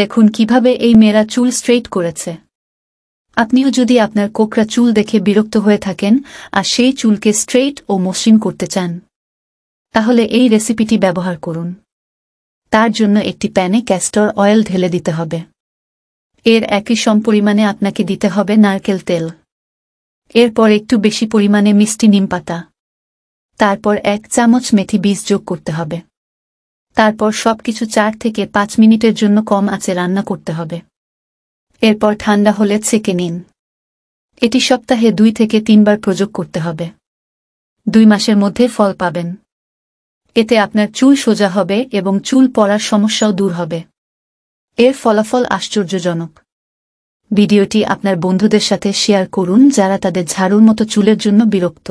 দেখুন কিভাবে এই মেয়েরা চুল স্ট্রেট করেছে আপনিও যদি আপনার কোকরা চুল দেখে বিরক্ত হয়ে থাকেন আর সেই চুলকে স্ট্রেট ও মসৃণ করতে চান তাহলে এই রেসিপিটি ব্যবহার করুন তার জন্য একটি প্যানে ক্যাস্টর অয়েল ঢেলে দিতে হবে এর একই সমপরিমাণে আপনাকে দিতে হবে নারকেল তেল এরপর একটু বেশি পরিমাণে মিষ্টি নিম পাতা তারপর এক চামচ মেথি বীজ যোগ করতে হবে তারপর সবকিছু চার থেকে পাঁচ মিনিটের জন্য কম আছে রান্না করতে হবে এরপর ঠান্ডা হলে ছেঁকে নিন এটি সপ্তাহে দুই থেকে তিনবার প্রযোগ করতে হবে দুই মাসের মধ্যে ফল পাবেন এতে আপনার চুল সোজা হবে এবং চুল পড়ার সমস্যাও দূর হবে এর ফলাফল আশ্চর্যজনক ভিডিওটি আপনার বন্ধুদের সাথে শেয়ার করুন যারা তাদের ঝাড়ুর মতো চুলের জন্য বিরক্ত